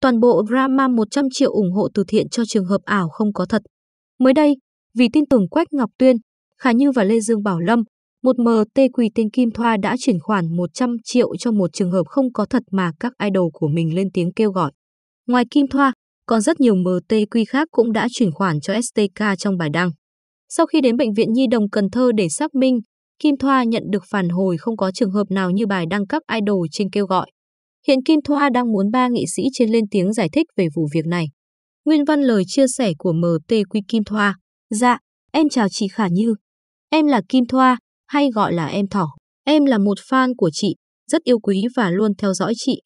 Toàn bộ drama 100 triệu ủng hộ từ thiện cho trường hợp ảo không có thật. Mới đây, vì tin tưởng Quách Ngọc Tuyên, Khả Như và Lê Dương Bảo Lâm, một MT quỳ tên Kim Thoa đã chuyển khoản 100 triệu cho một trường hợp không có thật mà các idol của mình lên tiếng kêu gọi. Ngoài Kim Thoa, còn rất nhiều MT quy khác cũng đã chuyển khoản cho STK trong bài đăng. Sau khi đến Bệnh viện Nhi đồng Cần Thơ để xác minh, Kim Thoa nhận được phản hồi không có trường hợp nào như bài đăng các idol trên kêu gọi. Hiện Kim Thoa đang muốn ba nghị sĩ trên lên tiếng giải thích về vụ việc này. Nguyên văn lời chia sẻ của MT Quy Kim Thoa. Dạ, em chào chị Khả Như. Em là Kim Thoa, hay gọi là em Thỏ. Em là một fan của chị, rất yêu quý và luôn theo dõi chị.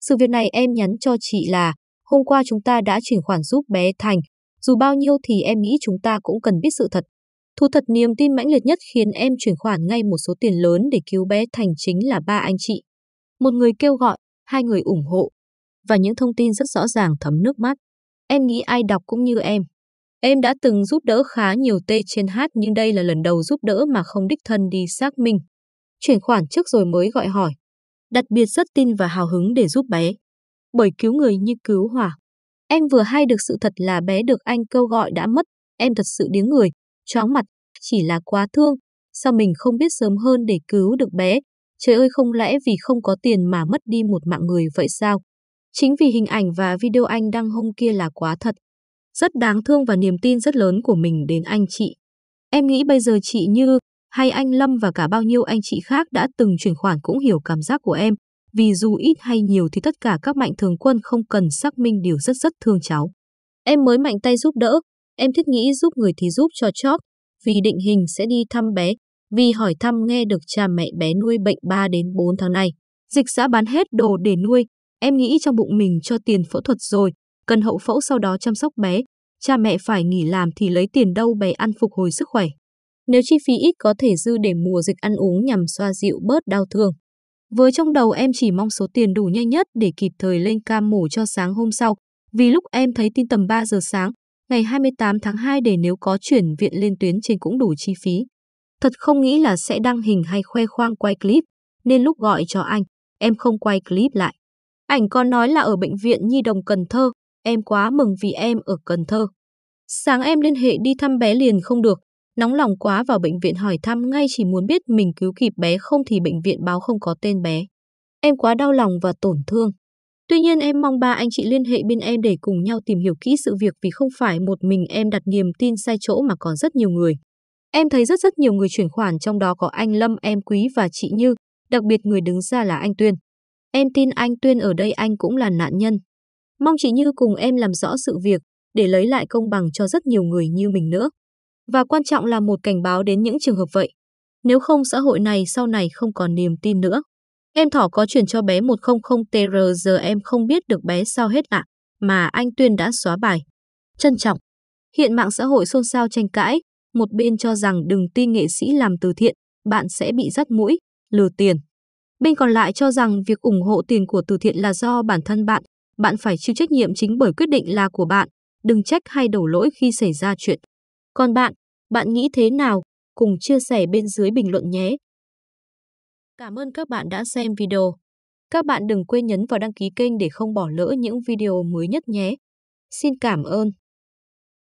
Sự việc này em nhắn cho chị là hôm qua chúng ta đã chuyển khoản giúp bé Thành. Dù bao nhiêu thì em nghĩ chúng ta cũng cần biết sự thật. Thu thật niềm tin mãnh liệt nhất khiến em chuyển khoản ngay một số tiền lớn để cứu bé Thành chính là ba anh chị. Một người kêu gọi, hai người ủng hộ và những thông tin rất rõ ràng thấm nước mắt. Em nghĩ ai đọc cũng như em. Em đã từng giúp đỡ khá nhiều T trên h, nhưng đây là lần đầu giúp đỡ mà không đích thân đi xác minh. Chuyển khoản trước rồi mới gọi hỏi. Đặc biệt rất tin và hào hứng để giúp bé. Bởi cứu người như cứu hỏa. Em vừa hay được sự thật là bé được anh kêu gọi đã mất. Em thật sự điếng người, chóng mặt, chỉ là quá thương. Sao mình không biết sớm hơn để cứu được bé, Trời ơi không lẽ vì không có tiền mà mất đi một mạng người vậy sao? Chính vì hình ảnh và video anh đăng hôm kia là quá thật. Rất đáng thương và niềm tin rất lớn của mình đến anh chị. Em nghĩ bây giờ chị Như hay anh Lâm và cả bao nhiêu anh chị khác đã từng chuyển khoản cũng hiểu cảm giác của em. Vì dù ít hay nhiều thì tất cả các mạnh thường quân không cần xác minh điều rất rất thương cháu. Em mới mạnh tay giúp đỡ, em thích nghĩ giúp người thì giúp cho chót, vì định hình sẽ đi thăm bé, vì hỏi thăm nghe được cha mẹ bé nuôi bệnh 3 đến 4 tháng này. Dịch xã bán hết đồ để nuôi, em nghĩ trong bụng mình cho tiền phẫu thuật rồi, cần hậu phẫu sau đó chăm sóc bé. Cha mẹ phải nghỉ làm thì lấy tiền đâu bé ăn phục hồi sức khỏe. Nếu chi phí ít có thể dư để mùa dịch ăn uống nhằm xoa dịu bớt đau thương. Với trong đầu em chỉ mong số tiền đủ nhanh nhất để kịp thời lên ca mổ cho sáng hôm sau, vì lúc em thấy tin tầm 3 giờ sáng, ngày 28 tháng 2 để nếu có chuyển viện lên tuyến trên cũng đủ chi phí. Thật không nghĩ là sẽ đăng hình hay khoe khoang quay clip, nên lúc gọi cho anh, em không quay clip lại. Ảnh còn nói là ở bệnh viện Nhi đồng Cần Thơ, em quá mừng vì em ở Cần Thơ. Sáng em liên hệ đi thăm bé liền không được, nóng lòng quá vào bệnh viện hỏi thăm ngay chỉ muốn biết mình cứu kịp bé không thì bệnh viện báo không có tên bé. Em quá đau lòng và tổn thương. Tuy nhiên em mong ba anh chị liên hệ bên em để cùng nhau tìm hiểu kỹ sự việc vì không phải một mình em đặt niềm tin sai chỗ mà còn rất nhiều người. Em thấy rất rất nhiều người chuyển khoản trong đó có anh Lâm, em Quý và chị Như, đặc biệt người đứng ra là anh Tuyên. Em tin anh Tuyên ở đây anh cũng là nạn nhân. Mong chị Như cùng em làm rõ sự việc để lấy lại công bằng cho rất nhiều người như mình nữa. Và quan trọng là một cảnh báo đến những trường hợp vậy. Nếu không xã hội này sau này không còn niềm tin nữa. Em thỏ có chuyển cho bé 100TR giờ em không biết được bé sao hết ạ, mà anh Tuyên đã xóa bài. Trân trọng. Hiện mạng xã hội xôn xao tranh cãi, một bên cho rằng đừng tin nghệ sĩ làm từ thiện, bạn sẽ bị rắt mũi, lừa tiền. Bên còn lại cho rằng việc ủng hộ tiền của từ thiện là do bản thân bạn, bạn phải chịu trách nhiệm chính bởi quyết định là của bạn, đừng trách hay đổ lỗi khi xảy ra chuyện. Còn bạn, bạn nghĩ thế nào? Cùng chia sẻ bên dưới bình luận nhé. Cảm ơn các bạn đã xem video. Các bạn đừng quên nhấn vào đăng ký kênh để không bỏ lỡ những video mới nhất nhé. Xin cảm ơn.